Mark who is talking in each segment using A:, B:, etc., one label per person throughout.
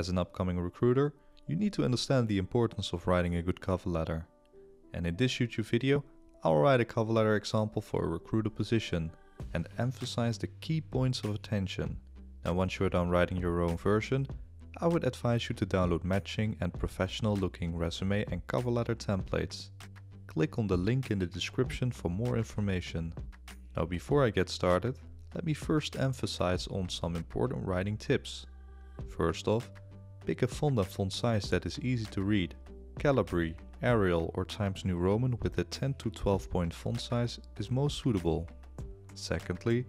A: As an upcoming recruiter, you need to understand the importance of writing a good cover letter. And in this YouTube video, I'll write a cover letter example for a recruiter position and emphasize the key points of attention. Now once you're done writing your own version, I would advise you to download matching and professional looking resume and cover letter templates. Click on the link in the description for more information. Now before I get started, let me first emphasize on some important writing tips. First off, Pick a and font size that is easy to read. Calibri, Arial or Times New Roman with a 10 to 12 point font size is most suitable. Secondly,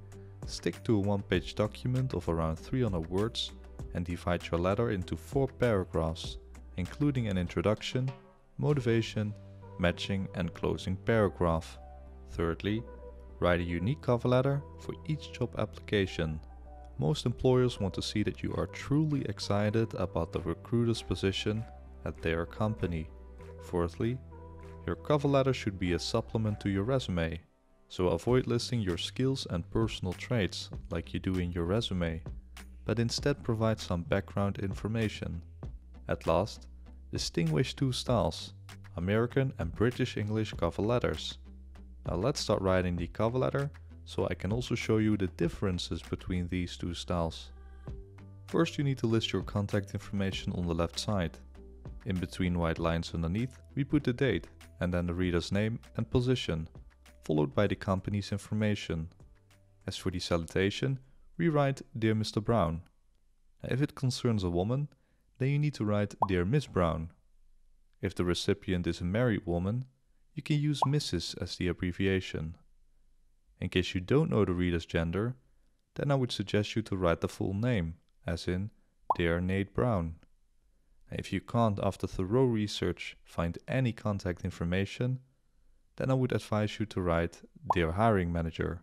A: stick to a one page document of around 300 words and divide your letter into four paragraphs, including an introduction, motivation, matching and closing paragraph. Thirdly, write a unique cover letter for each job application. Most employers want to see that you are truly excited about the recruiter's position at their company. Fourthly, your cover letter should be a supplement to your resume, so avoid listing your skills and personal traits like you do in your resume, but instead provide some background information. At last, distinguish two styles, American and British English cover letters. Now let's start writing the cover letter so I can also show you the differences between these two styles. First you need to list your contact information on the left side. In between white lines underneath, we put the date and then the reader's name and position, followed by the company's information. As for the salutation, we write Dear Mr. Brown. If it concerns a woman, then you need to write Dear Miss Brown. If the recipient is a married woman, you can use Mrs. as the abbreviation. In case you don't know the reader's gender, then I would suggest you to write the full name, as in Dear Nate Brown. If you can't, after thorough research, find any contact information, then I would advise you to write Dear Hiring Manager.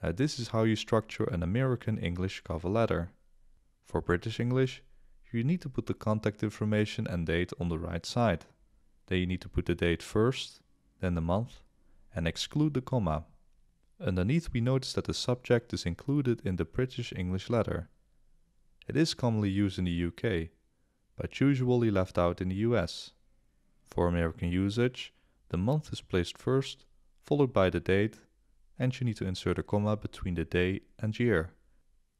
A: Now, this is how you structure an American English cover letter. For British English, you need to put the contact information and date on the right side. Then you need to put the date first, then the month, and exclude the comma Underneath we notice that the subject is included in the British English letter. It is commonly used in the UK, but usually left out in the US. For American usage, the month is placed first, followed by the date, and you need to insert a comma between the day and year.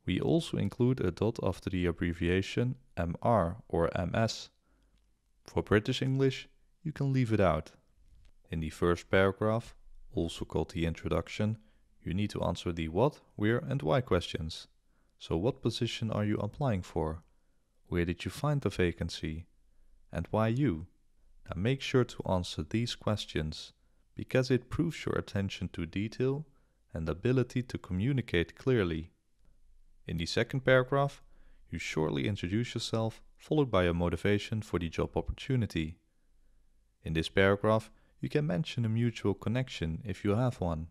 A: We also include a dot after the abbreviation MR or MS. For British English, you can leave it out. In the first paragraph, also called the introduction, you need to answer the what, where and why questions. So what position are you applying for? Where did you find the vacancy? And why you? Now make sure to answer these questions because it proves your attention to detail and ability to communicate clearly. In the second paragraph, you shortly introduce yourself followed by your motivation for the job opportunity. In this paragraph, you can mention a mutual connection if you have one.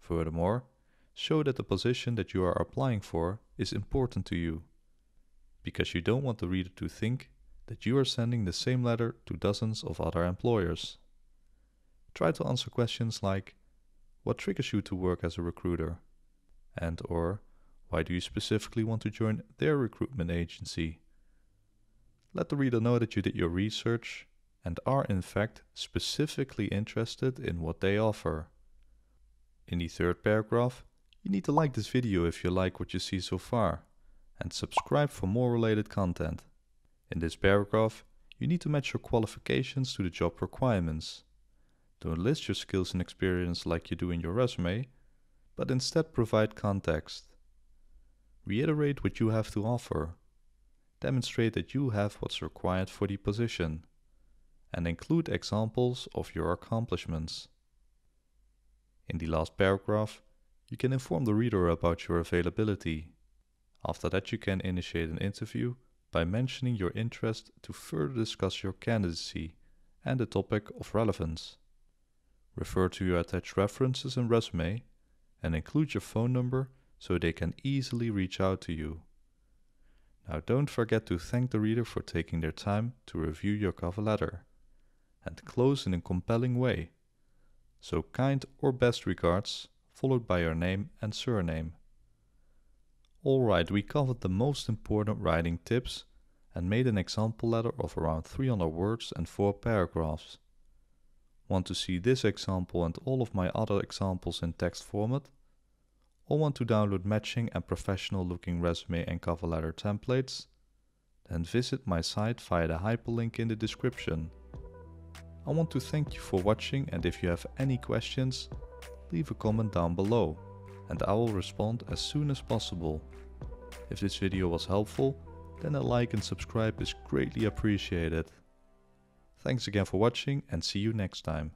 A: Furthermore, show that the position that you are applying for is important to you, because you don't want the reader to think that you are sending the same letter to dozens of other employers. Try to answer questions like, what triggers you to work as a recruiter? And or, why do you specifically want to join their recruitment agency? Let the reader know that you did your research and are in fact specifically interested in what they offer. In the third paragraph, you need to like this video if you like what you see so far and subscribe for more related content. In this paragraph, you need to match your qualifications to the job requirements. Don't list your skills and experience like you do in your resume, but instead provide context. Reiterate what you have to offer. Demonstrate that you have what's required for the position. And include examples of your accomplishments. In the last paragraph, you can inform the reader about your availability. After that, you can initiate an interview by mentioning your interest to further discuss your candidacy and the topic of relevance. Refer to your attached references and resume and include your phone number so they can easily reach out to you. Now, don't forget to thank the reader for taking their time to review your cover letter and close in a compelling way so kind or best regards, followed by your name and surname. Alright, we covered the most important writing tips and made an example letter of around 300 words and 4 paragraphs. Want to see this example and all of my other examples in text format? Or want to download matching and professional looking resume and cover letter templates? Then visit my site via the hyperlink in the description. I want to thank you for watching and if you have any questions, leave a comment down below and I will respond as soon as possible. If this video was helpful, then a like and subscribe is greatly appreciated. Thanks again for watching and see you next time.